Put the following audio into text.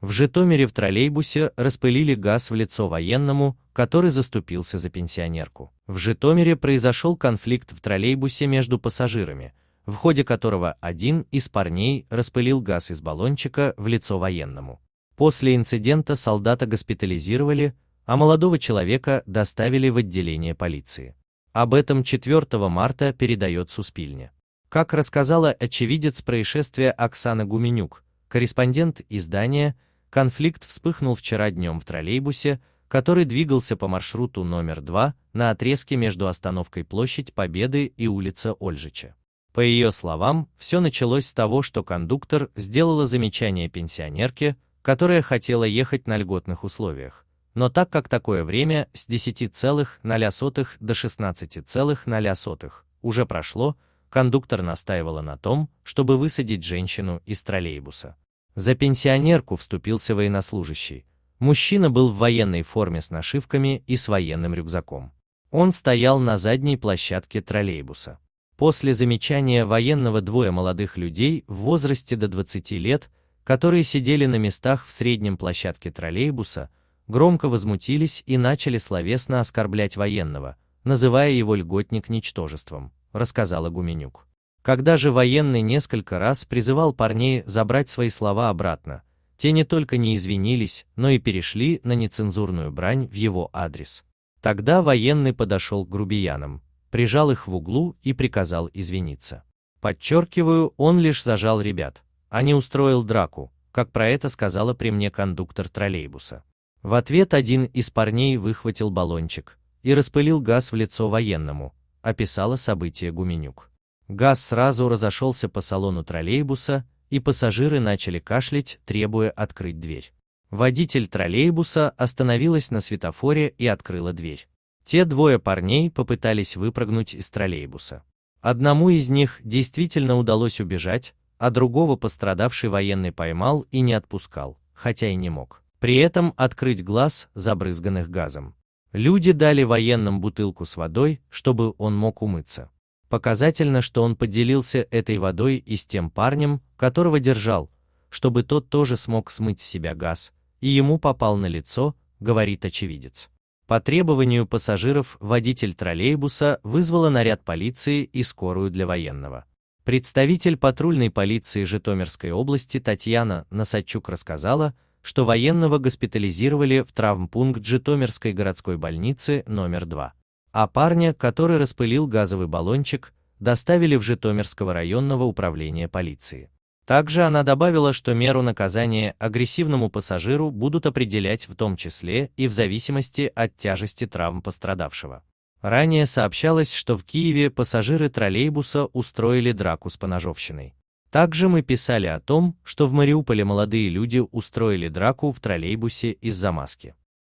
В Житомире в троллейбусе распылили газ в лицо военному, который заступился за пенсионерку. В Житомире произошел конфликт в троллейбусе между пассажирами, в ходе которого один из парней распылил газ из баллончика в лицо военному. После инцидента солдата госпитализировали, а молодого человека доставили в отделение полиции. Об этом 4 марта передает Суспильне. Как рассказала очевидец происшествия Оксана Гуменюк, корреспондент издания Конфликт вспыхнул вчера днем в троллейбусе, который двигался по маршруту номер 2 на отрезке между остановкой Площадь Победы и улица Ольжича. По ее словам, все началось с того, что кондуктор сделала замечание пенсионерке, которая хотела ехать на льготных условиях. Но так как такое время с 10,0 до 16,0 уже прошло, кондуктор настаивала на том, чтобы высадить женщину из троллейбуса. За пенсионерку вступился военнослужащий. Мужчина был в военной форме с нашивками и с военным рюкзаком. Он стоял на задней площадке троллейбуса. После замечания военного двое молодых людей в возрасте до 20 лет, которые сидели на местах в среднем площадке троллейбуса, громко возмутились и начали словесно оскорблять военного, называя его льготник ничтожеством, рассказала Гуменюк. Когда же военный несколько раз призывал парней забрать свои слова обратно, те не только не извинились, но и перешли на нецензурную брань в его адрес. Тогда военный подошел к грубиянам, прижал их в углу и приказал извиниться. Подчеркиваю, он лишь зажал ребят, а не устроил драку, как про это сказала при мне кондуктор троллейбуса. В ответ один из парней выхватил баллончик и распылил газ в лицо военному, описала событие Гуменюк. Газ сразу разошелся по салону троллейбуса, и пассажиры начали кашлять, требуя открыть дверь. Водитель троллейбуса остановилась на светофоре и открыла дверь. Те двое парней попытались выпрыгнуть из троллейбуса. Одному из них действительно удалось убежать, а другого пострадавший военный поймал и не отпускал, хотя и не мог. При этом открыть глаз, забрызганных газом. Люди дали военным бутылку с водой, чтобы он мог умыться. Показательно, что он поделился этой водой и с тем парнем, которого держал, чтобы тот тоже смог смыть с себя газ, и ему попал на лицо, говорит очевидец. По требованию пассажиров водитель троллейбуса вызвала наряд полиции и скорую для военного. Представитель патрульной полиции Житомирской области Татьяна Носачук рассказала, что военного госпитализировали в травмпункт Житомирской городской больницы номер 2 а парня, который распылил газовый баллончик, доставили в Житомирского районного управления полиции. Также она добавила, что меру наказания агрессивному пассажиру будут определять в том числе и в зависимости от тяжести травм пострадавшего. Ранее сообщалось, что в Киеве пассажиры троллейбуса устроили драку с поножовщиной. Также мы писали о том, что в Мариуполе молодые люди устроили драку в троллейбусе из-за маски.